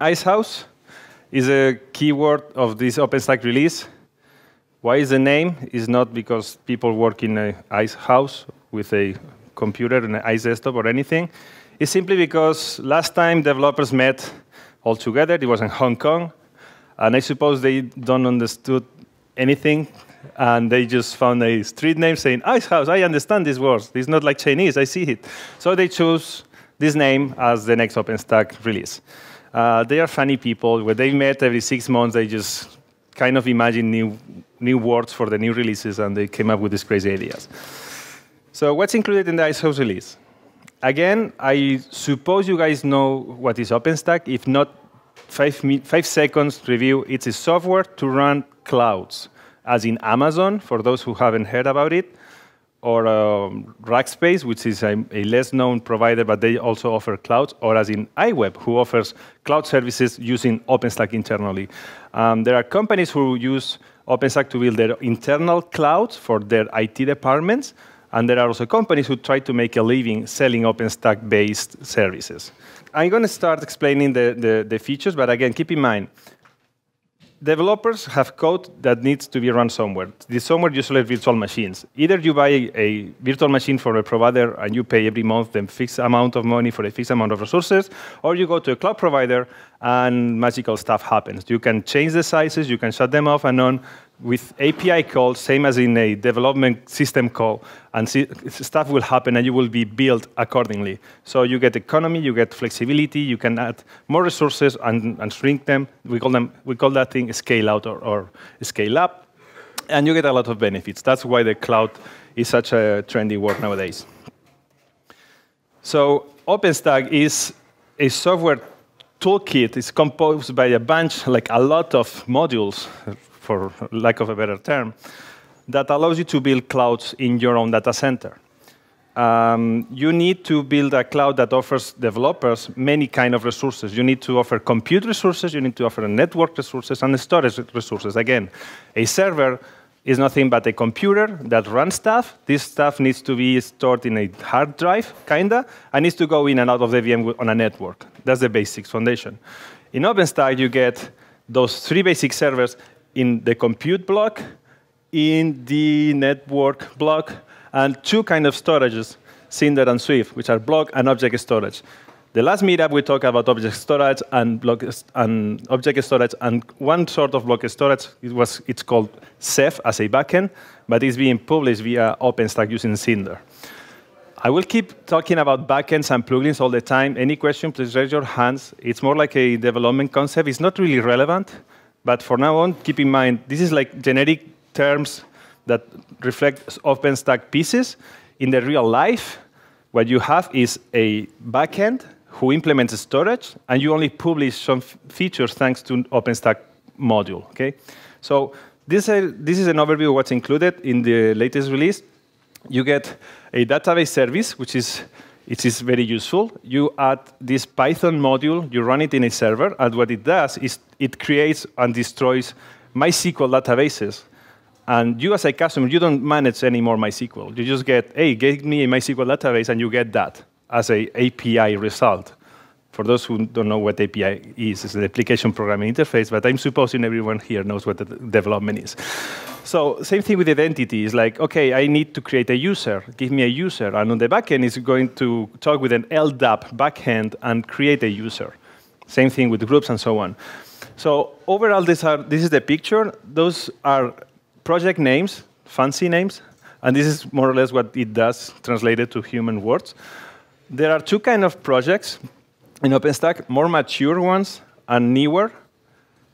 Icehouse is a keyword of this OpenStack release. Why is the name? Is not because people work in an ice house with a computer and an ice desktop or anything. It's simply because last time developers met all together, it was in Hong Kong, and I suppose they don't understood anything, and they just found a street name saying ice house. I understand these words. It's not like Chinese. I see it. So they chose this name as the next OpenStack release. Uh, they are funny people. When they met every six months, they just kind of imagine new, new words for the new releases, and they came up with these crazy ideas. So what's included in the ISOS release? Again, I suppose you guys know what is OpenStack. If not, five, five seconds review. It's a software to run clouds, as in Amazon, for those who haven't heard about it, or um, Rackspace, which is a, a, less known provider, but they also offer cloud. or as in iWeb, who offers cloud services using OpenStack internally. Um, there are companies who use OpenStack to build their internal clouds for their IT departments, and there are also companies who try to make a living selling OpenStack-based services. I'm going to start explaining the, the, the features, but again, keep in mind, developers have code that needs to be run somewhere. This somewhere usually virtual machines. Either you buy a virtual machine from a provider and you pay every month a fixed amount of money for a fixed amount of resources, or you go to a cloud provider and magical stuff happens. You can change the sizes, you can shut them off and on with API call, same as in a development system call, and stuff will happen and you will be built accordingly. So you get economy, you get flexibility, you can add more resources and, and shrink them. We call, them, we call that thing scale out or, or scale up, and you get a lot of benefits. That's why the cloud is such a trendy word nowadays. So OpenStack is a software toolkit. It's composed by a bunch, like a lot of modules, for lack of a better term, that allows you to build clouds in your own data center. Um, you need to build a cloud that offers developers many kind of resources. You need to offer compute resources, you need to offer network resources, and storage resources. Again, a server is nothing but a computer that runs stuff. This stuff needs to be stored in a hard drive, kinda, and needs to go in and out of the VM on a network. That's the basics foundation. In OpenStack, you get those three basic servers in the compute block, in the network block, and two kind of storages, Cinder and Swift, which are block and object storage. The last meetup, we talked about object storage and, block and object storage, and one sort of block storage, it was, it's called Ceph as a backend, but it's being published via OpenStack using Cinder. I will keep talking about backends and plugins all the time. Any question, please raise your hands. It's more like a development concept. It's not really relevant, but for now on, keep in mind, this is like generic terms that reflect OpenStack pieces. In the real life, what you have is a backend who implements storage, and you only publish some features thanks to OpenStack module. Okay, so this is, uh, this is an overview of what's included in the latest release. You get a database service, which is it is very useful. You add this Python module, you run it in a server, and what it does is it creates and destroys MySQL databases. And you as a customer, you don't manage anymore MySQL. You just get, hey, give me a MySQL database, and you get that as a API result. For those who don't know what API is, it's an application programming interface, but I'm supposing everyone here knows what the development is. So same thing with identity. It's like, OK, I need to create a user. Give me a user. And on the backend, it's going to talk with an LDAP backend and create a user. Same thing with groups and so on. So overall, these are, this is the picture. Those are project names, fancy names, and this is more or less what it does translated to human words. There are two kind of projects in OpenStack, more mature ones and newer,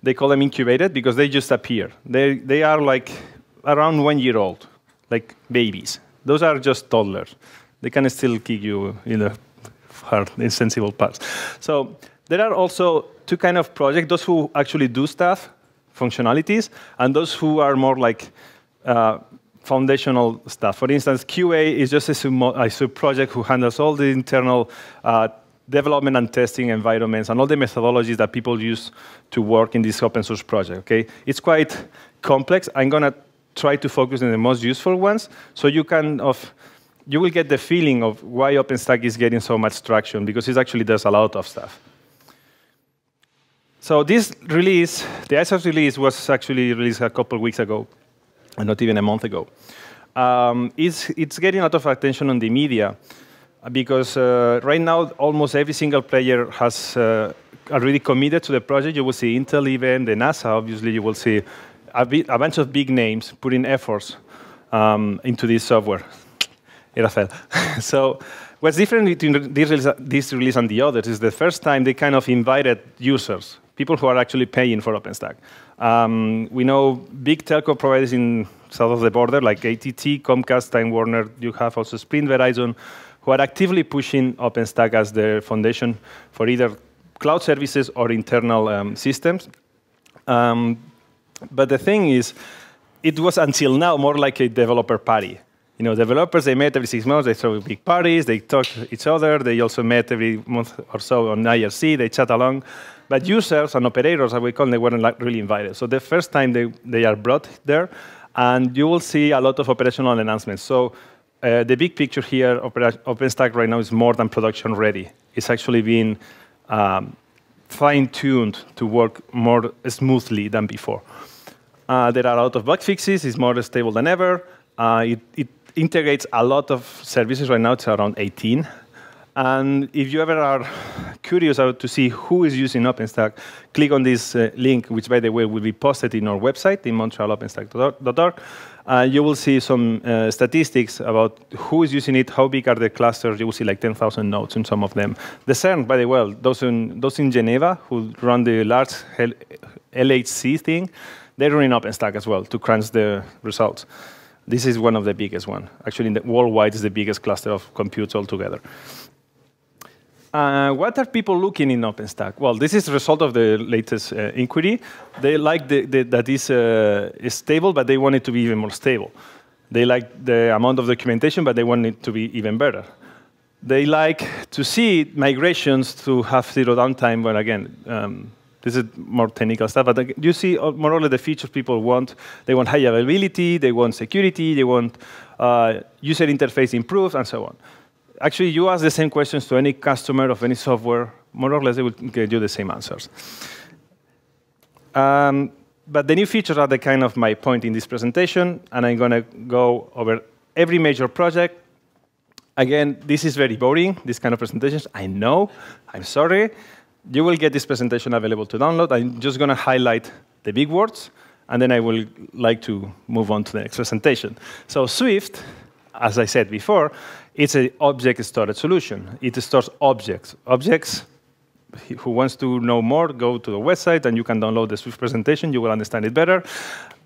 they call them incubated because they just appear. They, they are like around one year old, like babies. Those are just toddlers. They can still kick you in the hard, insensible parts. So there are also two kind of projects, those who actually do stuff, functionalities, and those who are more like uh, foundational stuff. For instance, QA is just a sub-project who handles all the internal uh, development and testing environments and all the methodologies that people use to work in this open source project, okay? It's quite complex. I'm gonna try to focus on the most useful ones, so you can of you will get the feeling of why OpenStack is getting so much traction, because it actually does a lot of stuff. So this release, the ISOS release was actually released a couple weeks ago, and not even a month ago. Um, it's, it's getting a lot of attention on the media because uh, right now almost every single player has uh, already committed to the project. You will see Intel, even the NASA. Obviously, you will see a, bit, a bunch of big names putting efforts um, into this software. Irafel. so. What's different between this release, this release and the others is the first time they kind of invited users, people who are actually paying for OpenStack. Um, we know big telco providers in south of the border, like AT&T, Comcast, Time Warner. You have also Sprint, Verizon who are actively pushing OpenStack as their foundation for either cloud services or internal um, systems. Um, but the thing is, it was until now more like a developer party. You know, developers, they met every six months, they throw big parties, they talk to each other, they also met every month or so on IRC, they chat along. But users and operators, as we call them, they weren't like really invited. So the first time they, they are brought there, and you will see a lot of operational announcements. So uh, the big picture here, OpenStack right now is more than production ready. It's actually been um, fine-tuned to work more smoothly than before. Uh, there are a lot of bug fixes. It's more stable than ever. Uh, it, it, integrates a lot of services right now. It's around 18. And if you ever are curious to see who is using OpenStack, click on this uh, link, which, by the way, will be posted in our website, in montrealopenstack.org. Uh, you will see some uh, statistics about who is using it, how big are the clusters. You will see like 10,000 nodes in some of them. The CERN, by the way, those in, those in Geneva who run the large LHC thing, they're running OpenStack as well to crunch the results. This is one of the biggest one. Actually, worldwide is the biggest cluster of computes altogether. Uh, what are people looking in OpenStack? Well, this is the result of the latest uh, inquiry. They like the, the, uh, stable, but they want it to be even more stable. They like the amount of documentation, but they want it to be even better. They like to see migrations to have zero downtime, but again, um, this is more technical stuff, but uh, you see uh, more or less the features people want. They want high availability, they want security, they want uh, user interface improved, and so on actually, you ask the same questions to any customer of any software, more or less they will get you the same answers. Um, but the new features are the kind of my point in this presentation, and I'm going to go over every major project. Again, this is very boring, this kind of presentations. I know, I'm sorry. You will get this presentation available to download. I'm just going to highlight the big words, and then I will like to move on to the next presentation. So Swift, as I said before, it's an object storage solution. It stores objects. Objects, who wants to know more, go to the website and you can download the Swift presentation. You will understand it better.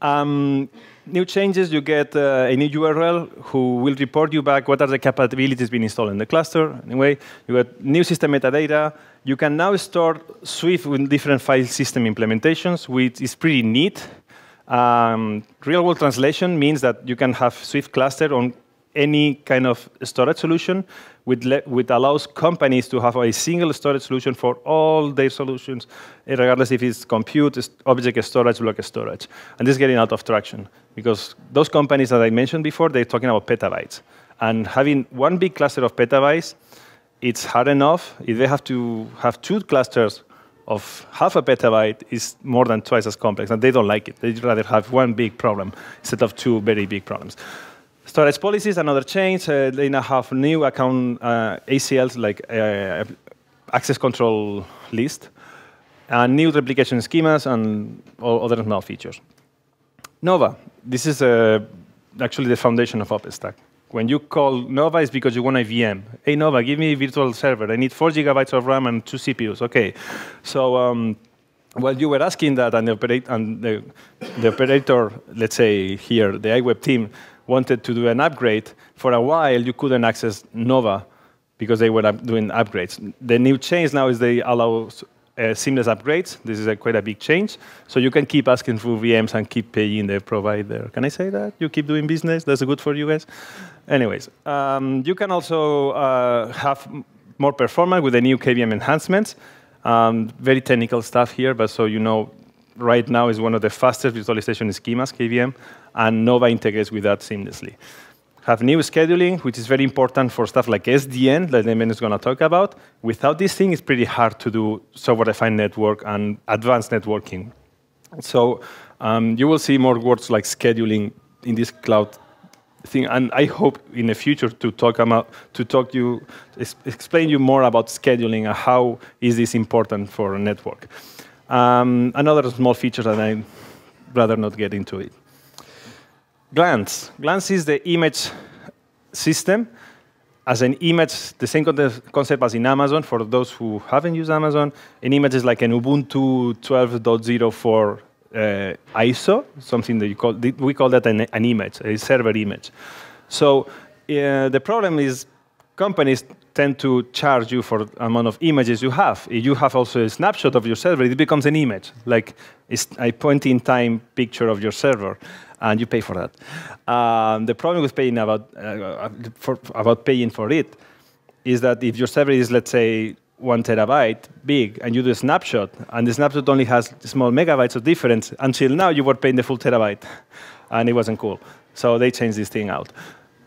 Um, new changes, you get uh, a new URL who will report you back what are the capabilities being installed in the cluster. Anyway, you get new system metadata. You can now store Swift with different file system implementations, which is pretty neat. Um, Real-world translation means that you can have Swift cluster on any kind of storage solution, which, which allows companies to have a single storage solution for all their solutions, regardless if it's compute, object storage, block storage. And this is getting out of traction because those companies that I mentioned before, they're talking about petabytes. And having one big cluster of petabytes, it's hard enough. If they have to have two clusters of half a petabyte it's more than twice as complex, and they don't like it. They'd rather have one big problem instead of two very big problems. Storage policies, another change. Uh, they now have new account uh, ACLs, like uh, access control list, and new replication schemas, and all other small features. Nova, this is uh, actually the foundation of OpenStack. When you call Nova, it's because you want a VM. Hey, Nova, give me a virtual server. I need 4 gigabytes of RAM and two CPUs. OK. So um, while you were asking that, and the, operate, and the, the operator, let's say here, the iWeb team, wanted to do an upgrade, for a while you couldn't access Nova because they were up doing upgrades. The new change now is they allow uh, seamless upgrades. This is a quite a big change. So you can keep asking for VMs and keep paying the provider. Can I say that? You keep doing business? That's good for you guys? Anyways, um, you can also uh, have more performance with the new KVM enhancements. Um, very technical stuff here, but so you know, right now is one of the fastest visualization schemas, KVM, and Nova integrates with that seamlessly. Have new scheduling, which is very important for stuff like SDN that Emin is going to talk about. Without this thing, it's pretty hard to do software-defined network and advanced networking. So um, you will see more words like scheduling in this cloud thing, and I hope in the future to talk about to talk you explain you more about scheduling and how is this important for a network. Um, another small feature that I rather not get into it. Glance. Glance is the image system as an image, the same concept as in Amazon. For those who haven't used Amazon, an image is like an Ubuntu 12.04 uh, ISO, something that you call, we call that an, an image, a server image. So uh, the problem is companies tend to charge you for the amount of images you have. If you have also a snapshot of your server, it becomes an image, like a point-in-time picture of your server, and you pay for that. Um, the problem with paying about, uh, for, about paying for it is that if your server is, let's say, one terabyte big, and you do a snapshot, and the snapshot only has small megabytes of difference, until now you were paying the full terabyte, and it wasn't cool. So they changed this thing out.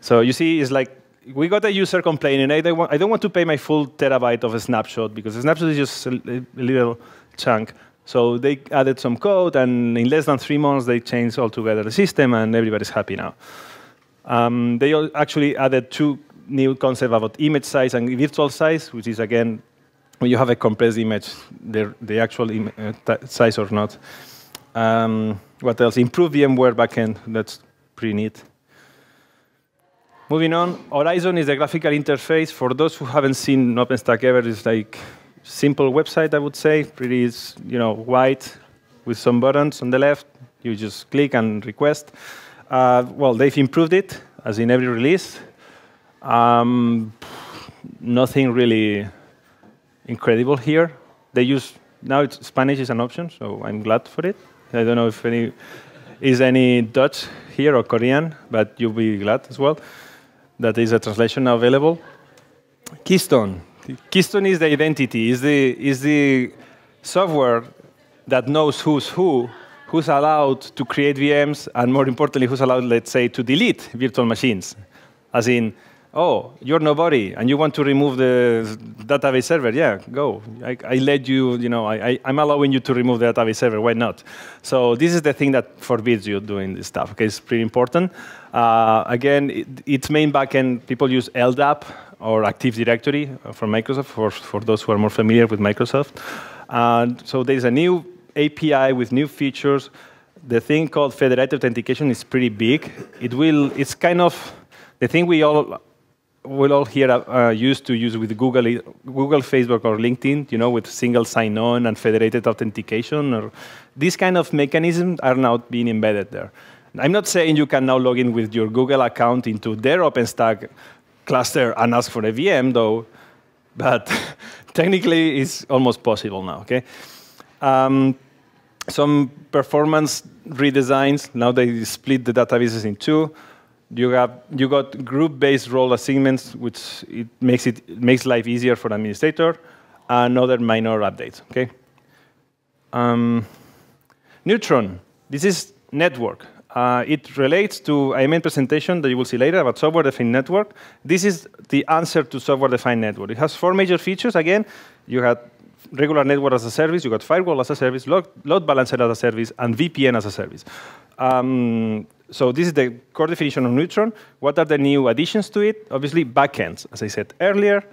So you see, it's like we got a user complaining, I don't, want, I don't want to pay my full terabyte of a snapshot because a snapshot is just a, a little chunk. So they added some code, and in less than three months, they changed altogether the system, and everybody's happy now. Um, they actually added two new concepts about image size and virtual size, which is, again, when you have a compressed image, the, the actual Im uh, size or not. Um, what else? Improved VMware backend. That's pretty neat. Moving on, Horizon is the graphical interface. For those who haven't seen OpenStack ever, it's like simple website, I would say. Pretty, you know, white with some buttons on the left. You just click and request. Uh, well, they've improved it, as in every release. Um, nothing really incredible here. They use now Spanish is an option, so I'm glad for it. I don't know if any is any Dutch here or Korean, but you'll be glad as well that is a translation now available. Keystone. Keystone is the identity, is the, is the software that knows who's who, who's allowed to create VMs, and more importantly, who's allowed, let's say, to delete virtual machines. As in, oh, you're nobody and you want to remove the database server, yeah, go. I, I let you, you know, I, am allowing you to remove the database server, why not? So this is the thing that forbids you doing this stuff, okay? It's pretty important. Uh, again, it, its main backend, people use LDAP or Active Directory uh, from Microsoft, for, for those who are more familiar with Microsoft. And so there's a new API with new features. The thing called federated authentication is pretty big. It will, it's kind of, the thing we all we'll all here uh, uh, used to use with Google, Google, Facebook, or LinkedIn, you know, with single sign-on and federated authentication, or these kind of mechanisms are now being embedded there. I'm not saying you can now log in with your Google account into their OpenStack cluster and ask for a VM, though, but technically it's almost possible now, okay? Um, some performance redesigns, now they split the databases in two. You got you got group-based role assignments, which it makes it, makes life easier for administrator, Another minor update, Okay. Um, Neutron. This is network. Uh, it relates to I main presentation that you will see later about software-defined network. This is the answer to software-defined network. It has four major features. Again, you had regular network as a service, you got firewall as a service, load, load balancer as a service, and VPN as a service. Um, so this is the core definition of Neutron. What are the new additions to it? Obviously, backends. As I said earlier,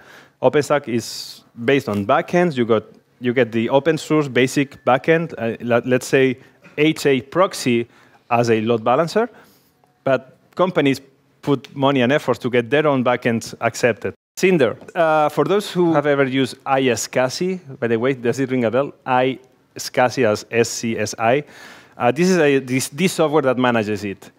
OpenStack is based on backends. You got you get the open source basic backend. Uh, let's say HA proxy as a load balancer, but companies put money and effort to get their own backends accepted. Cinder. Uh, for those who have ever used iSCSI, by the way, does it ring a bell? iSCSI as S-C-S-I. Uh, this is a, this, this, software that manages it.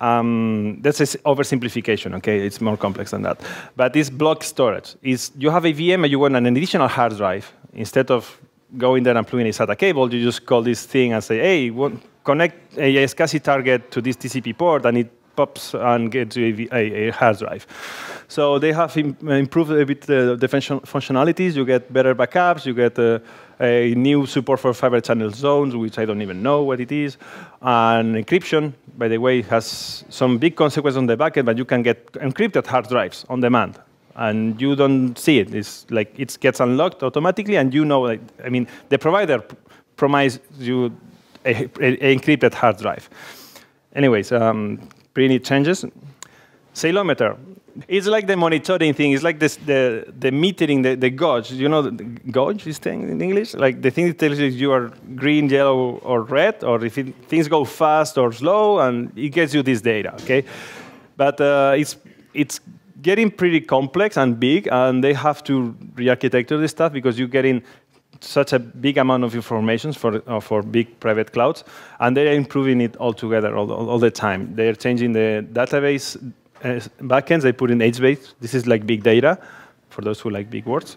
Um, that's an oversimplification, okay? It's more complex than that. But it's block storage. is you have a VM and you want an additional hard drive. Instead of going there and plugging a SATA cable, you just call this thing and say, hey, connect a SCSI target to this TCP port, and it pops and gets you a, a hard drive. So they have Im improved a bit uh, the function functionalities. You get better backups. You get uh, a new support for fiber channel zones, which I don't even know what it is. And encryption, by the way, has some big consequences on the backend, but you can get encrypted hard drives on demand. And you don't see it. It's like it gets unlocked automatically, and you know, like, I mean, the provider promises you a, a, a, encrypted hard drive. Anyways, um, pretty changes. Sailometer. It's like the monitoring thing. It's like this, the, the metering, the, the gauge. You know, the gauge is thing in English? Like the thing that tells you if you are green, yellow, or red, or if it, things go fast or slow, and it gets you this data, okay? But uh, it's, it's getting pretty complex and big, and they have to re-architecture this stuff because you're getting such a big amount of information for, uh, for big private clouds, and they're improving it all together all, all, all the time. They're changing the database uh, backends. They put in HBase. This is like big data, for those who like big words.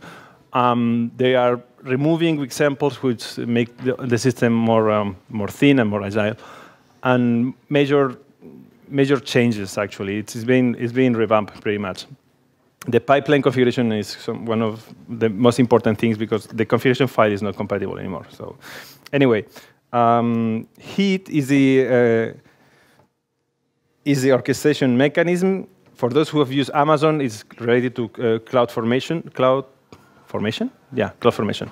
Um, they are removing examples which make the, the system more, um, more thin and more agile, and major, major changes, actually. It's, it's, being, it's being revamped pretty much the pipeline configuration is some, one of the most important things because the configuration file is not compatible anymore. So anyway, um, heat is the, uh, is the orchestration mechanism. For those who have used Amazon, it's related to uh, cloud formation. Cloud formation? Yeah, cloud formation.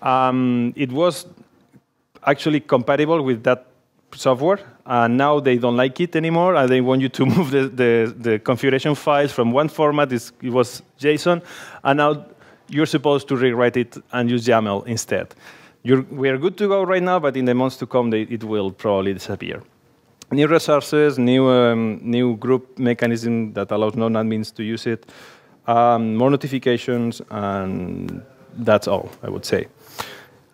Um, it was actually compatible with that software, and now they don't like it anymore, and they want you to move the, the, the configuration files from one format, it was JSON, and now you're supposed to rewrite it and use YAML instead. You're, we are good to go right now, but in the months to come, they, it will probably disappear. New resources, new, um, new group mechanism that allows non-admins to use it, um, more notifications, and that's all, I would say.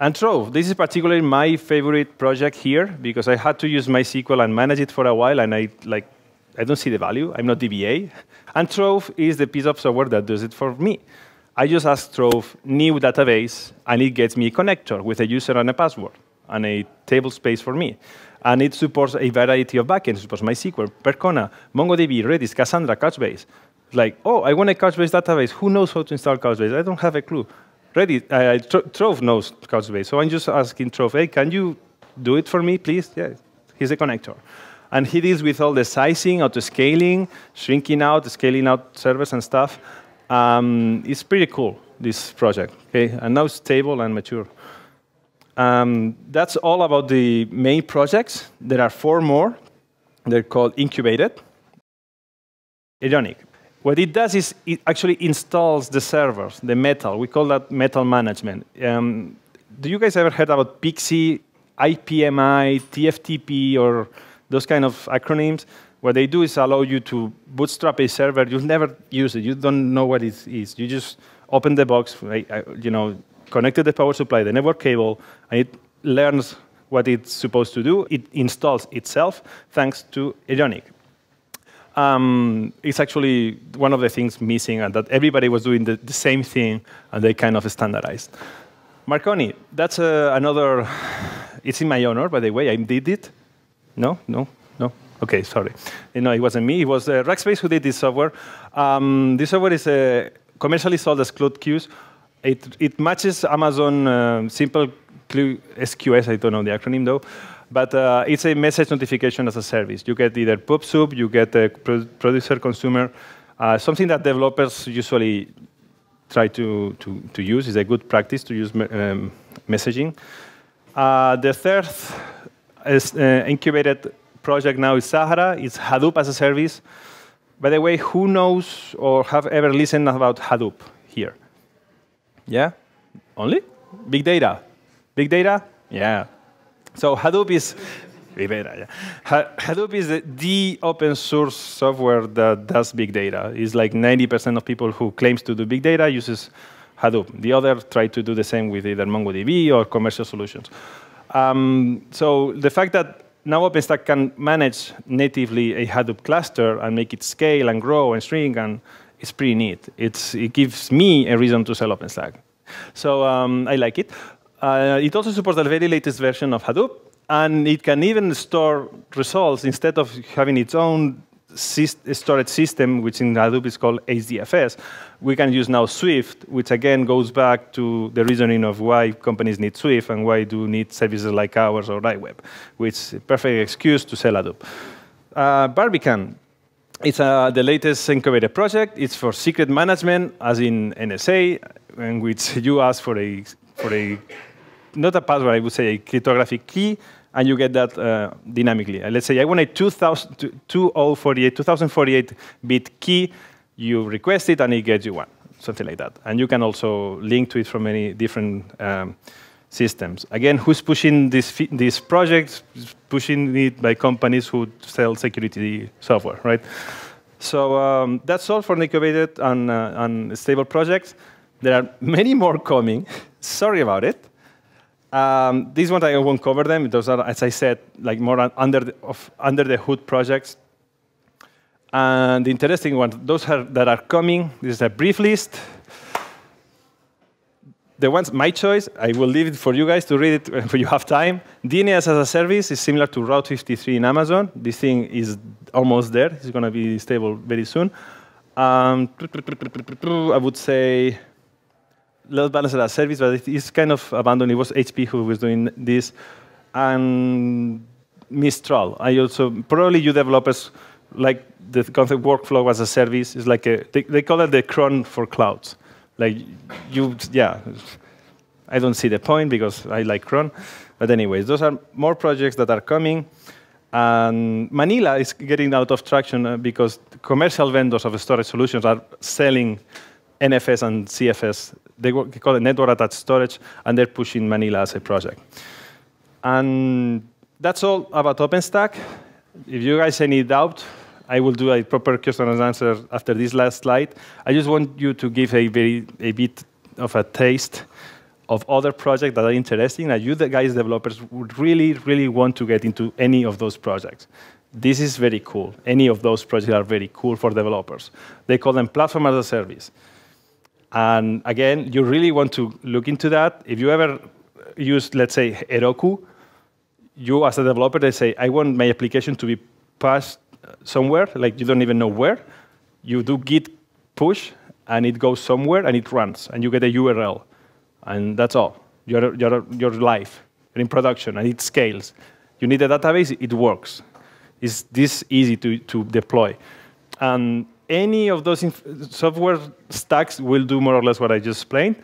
And Trove, this is particularly my favorite project here because I had to use MySQL and manage it for a while, and I like I don't see the value. I'm not DBA. And Trove is the piece of software that does it for me. I just ask Trove new database, and it gets me a connector with a user and a password and a table space for me. And it supports a variety of backends. It supports MySQL, Percona, MongoDB, Redis, Cassandra, Couchbase. Like, oh, I want a Couchbase database. Who knows how to install Couchbase? I don't have a clue ready. I, I Trove knows Couchbase, so I'm just asking Trove, hey, can you do it for me, please? Yeah, he's a connector. And he deals with all the sizing, auto scaling, shrinking out, scaling out servers and stuff. Um, it's pretty cool, this project. Okay? And now it's stable and mature. Um, that's all about the main projects. There are four more. They're called Incubated, Ionic, what it does is it actually installs the servers, the metal. We call that metal management. Um, do you guys ever heard about Pixie, IPMI, TFTP, or those kind of acronyms? What they do is allow you to bootstrap a server. You'll never use it. You don't know what it is. You just open the box, you know, connected the power supply, the network cable, and it learns what it's supposed to do. It installs itself thanks to Ionic um, it's actually one of the things missing, and that everybody was doing the, the same thing, and they kind of standardized. Marconi, that's uh, another. It's in my honor, by the way. I did it. No, no, no. Okay, sorry. You know, it wasn't me. It was uh, Rackspace who did this software. Um, this software is uh, commercially sold as Cloud Queues. It it matches Amazon uh, Simple SQS. I don't know the acronym though. But uh, it's a message notification as a service. You get either PubSub, you get a producer consumer. Uh, something that developers usually try to, to, to use is a good practice to use um, messaging. Uh, the third is, uh, incubated project now is Sahara. It's Hadoop as a service. By the way, who knows or have ever listened about Hadoop here? Yeah? Only? Big data. Big data? Yeah. So Hadoop is yeah. Hadoop is the, the open source software that does big data. It's like 90% of people who claims to do big data uses Hadoop. The other try to do the same with either MongoDB or commercial solutions. Um, so the fact that now OpenStack can manage natively a Hadoop cluster and make it scale and grow and shrink, and it's pretty neat. It's, it gives me a reason to sell OpenStack. So um, I like it. Uh, it also supports the very latest version of Hadoop, and it can even store results instead of having its own storage system, which in Hadoop is called HDFS. We can use now Swift, which again goes back to the reasoning of why companies need Swift and why do need services like ours or iWeb, which is a perfect excuse to sell Hadoop. Uh, Barbican, it's uh, the latest incubator project. It's for secret management, as in NSA, in which you ask for a, for a not a password, I would say a cryptographic key, and you get that uh, dynamically. Uh, let's say I want a 2048 2048 bit key. You request it, and it gets you one, something like that. And you can also link to it from many different um, systems. Again, who's pushing this this project? Pushing it by companies who sell security software, right? So um, that's all for incubated and, uh, and stable projects. There are many more coming. Sorry about it. Um, these ones I won't cover them. Those are, as I said, like more under the, of, under the hood projects. And the interesting ones, those are, that are coming. This is a brief list. The ones my choice, I will leave it for you guys to read it when you have time. DNS as a service is similar to Route 53 in Amazon. This thing is almost there. It's going to be stable very soon. Um, I would say load balancer as service, but it's kind of abandoned. It was HP who was doing this. And Mistral. I also, probably you developers, like the concept workflow as a service It's like a, they, they call it the cron for clouds. Like you, yeah. I don't see the point because I like cron. But anyways, those are more projects that are coming. And Manila is getting out of traction uh, because commercial vendors of storage solutions are selling NFS and CFS they call it network attached storage, and they're pushing Manila as a project. And that's all about OpenStack. If you guys have any doubt, I will do a proper question and answer after this last slide. I just want you to give a very a bit of a taste of other projects that are interesting, that you the guys developers would really, really want to get into any of those projects. This is very cool. Any of those projects are very cool for developers. They call them platform as a service. And again, you really want to look into that. If you ever use, let's say, Heroku, you as a developer, they say, I want my application to be passed somewhere, like you don't even know where. You do git push, and it goes somewhere, and it runs, and you get a URL. And that's all. You're, you're, you're live. You're in production, and it scales. You need a database, it works. It's this easy to, to deploy. And any of those software stacks will do more or less what I just explained.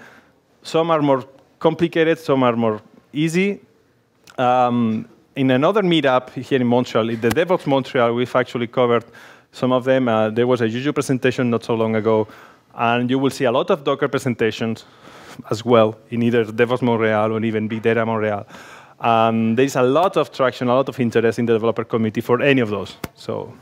Some are more complicated, some are more easy. Um, in another meetup here in Montreal, in the DevOps Montreal, we've actually covered some of them. Uh, there was a Juju presentation not so long ago, and you will see a lot of Docker presentations as well in either DevOps Montreal or even Big Data Montreal. Um, there's a lot of traction, a lot of interest in the developer community for any of those. So